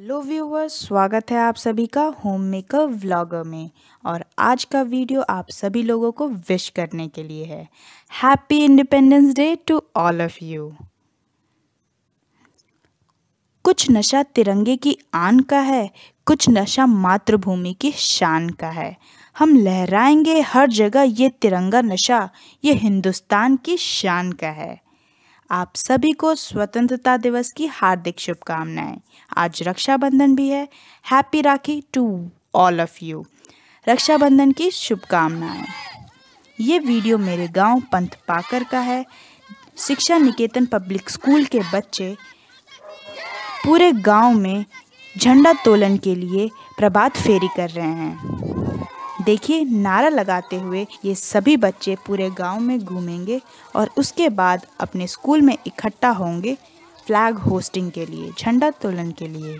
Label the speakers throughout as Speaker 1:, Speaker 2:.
Speaker 1: Hello viewers स्वागत है आप सभी का होम मेकर व्लॉगर में और आज का वीडियो आप सभी लोगों को विश करने के लिए है happy independence day to all of you कुछ नशा तिरंगे की आन का है कुछ नशा मातृभूमि की शान का है हम लहराएंगे हर जगह ये तिरंगा नशा ये हिंदुस्तान की शान का है आप सभी को स्वतंत्रता दिवस की हार्दिक शुभकामनाएं आज रक्षाबंधन भी है happy Rakhi to all of you Rakshabandhan की शुभकामनाएं ये वीडियो मेरे गांव पंथ पाकर का है शिक्षा निकेतन पब्लिक स्कूल के बच्चे पूरे गांव में झंडा तोलन के लिए प्रभात फेरी कर रहे हैं देखिए नारा लगाते हुए ये सभी बच्चे पूरे गांव में घूमेंगे और उसके बाद अपने स्कूल में इकट्ठा होंगे फ्लैग होस्टिंग के लिए झंडा तोलन के लिए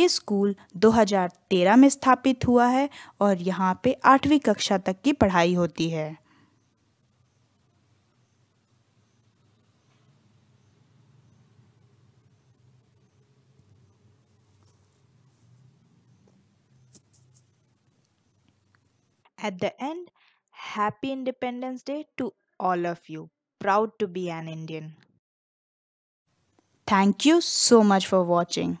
Speaker 1: ये स्कूल 2013 में स्थापित हुआ है और यहाँ पे आठवीं कक्षा तक की पढ़ाई होती है At the end, happy Independence Day to all of you. Proud to be an Indian. Thank you so much for watching.